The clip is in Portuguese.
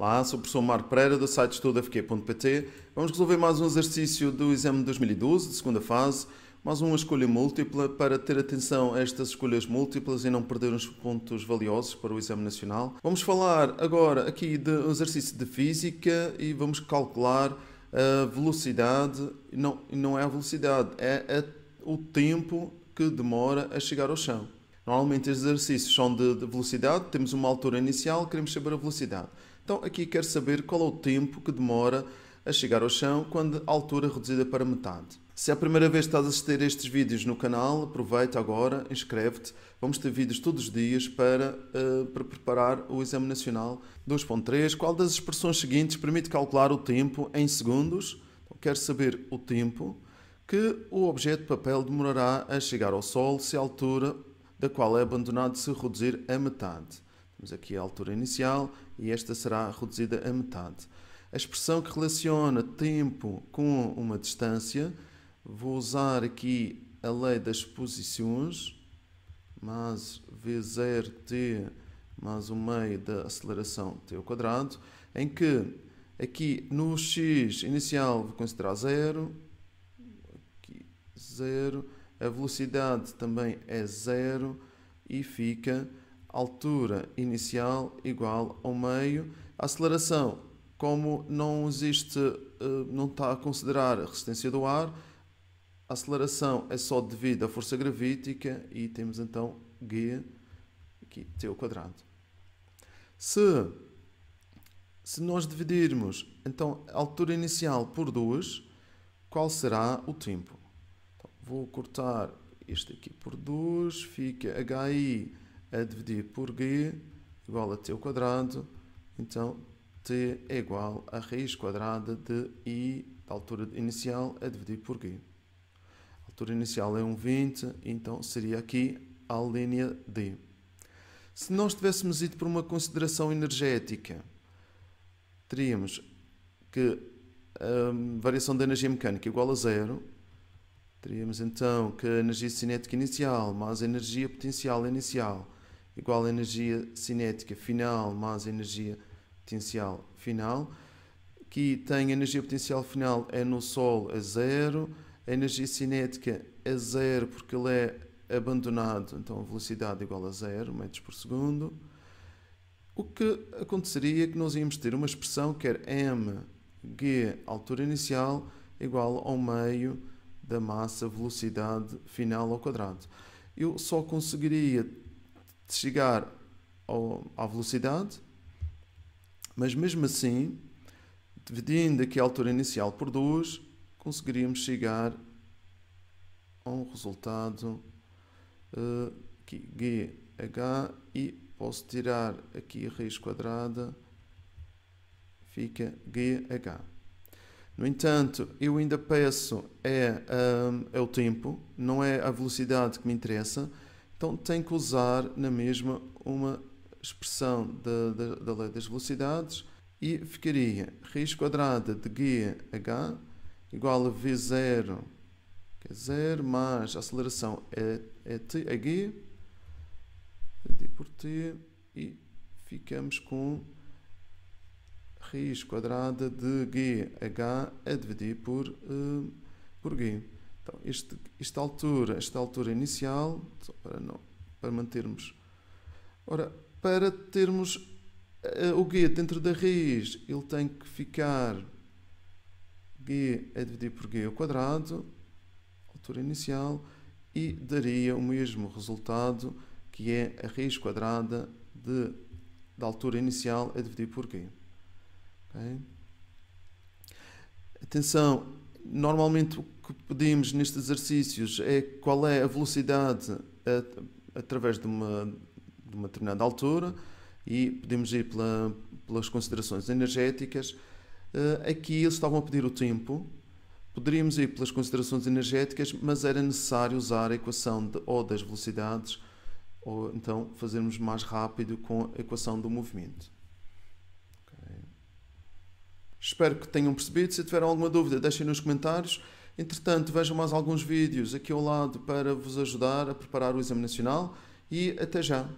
Olá, sou o professor Marco Pereira do site estudafq.pt. Vamos resolver mais um exercício do exame de 2012, de segunda fase, mais uma escolha múltipla para ter atenção a estas escolhas múltiplas e não perder uns pontos valiosos para o exame nacional. Vamos falar agora aqui de um exercício de física e vamos calcular a velocidade, não, não é a velocidade, é a, o tempo que demora a chegar ao chão. Normalmente estes exercícios são de, de velocidade, temos uma altura inicial, queremos saber a velocidade. Então aqui quero saber qual é o tempo que demora a chegar ao chão quando a altura é reduzida para metade. Se é a primeira vez que estás a assistir estes vídeos no canal, aproveita agora, inscreve-te. Vamos ter vídeos todos os dias para, uh, para preparar o Exame Nacional 2.3. Qual das expressões seguintes permite calcular o tempo em segundos? Então, quero saber o tempo que o objeto de papel demorará a chegar ao Sol se a altura da qual é abandonado se reduzir a metade. Temos aqui a altura inicial e esta será reduzida a metade. A expressão que relaciona tempo com uma distância, vou usar aqui a lei das posições, mais V0t mais o meio da aceleração t ao quadrado, em que aqui no x inicial vou considerar zero, aqui a velocidade também é zero e fica altura inicial igual ao meio. A aceleração, como não existe, eh, não está a considerar a resistência do ar, a aceleração é só devido à força gravítica e temos então g aqui t ao quadrado. Se se nós dividirmos então a altura inicial por 2, qual será o tempo? vou cortar este aqui por 2, fica HI a dividir por G igual a T ao quadrado, então T é igual a raiz quadrada de I da altura inicial a dividir por G. A altura inicial é 1,20, então seria aqui a linha D. Se nós tivéssemos ido por uma consideração energética, teríamos que a hum, variação da energia mecânica igual a zero, Teríamos então que a energia cinética inicial mais a energia potencial inicial igual a energia cinética final mais a energia potencial final. Aqui tem a energia potencial final é no Sol a zero, a energia cinética é zero porque ele é abandonado, então a velocidade é igual a zero metros por segundo. O que aconteceria é que nós íamos ter uma expressão que era mg, altura inicial, igual ao meio da massa velocidade final ao quadrado. Eu só conseguiria chegar ao, à velocidade, mas mesmo assim, dividindo aqui a altura inicial por 2, conseguiríamos chegar a um resultado uh, aqui, GH e posso tirar aqui a raiz quadrada, fica GH. No entanto, eu ainda peço é, um, é o tempo, não é a velocidade que me interessa, então tenho que usar na mesma uma expressão da, da, da lei das velocidades e ficaria raiz quadrada de GH igual a V0, que é zero mais a aceleração é, é T, é G, D por T, e ficamos com raiz quadrada de GH a é dividir por, uh, por G. Então, este, esta, altura, esta altura inicial, só para, não, para mantermos. Ora, para termos uh, o G dentro da raiz, ele tem que ficar G a é dividir por G ao quadrado, altura inicial, e daria o mesmo resultado que é a raiz quadrada de, da altura inicial a é dividir por G. Okay? Atenção, normalmente o que pedimos nestes exercícios é qual é a velocidade a, através de uma, de uma determinada altura e podemos ir pela, pelas considerações energéticas. Eh, aqui eles estavam a pedir o tempo, poderíamos ir pelas considerações energéticas, mas era necessário usar a equação de, ou das velocidades ou então fazermos mais rápido com a equação do movimento. Espero que tenham percebido. Se tiveram alguma dúvida, deixem nos comentários. Entretanto, vejam mais alguns vídeos aqui ao lado para vos ajudar a preparar o exame nacional e até já!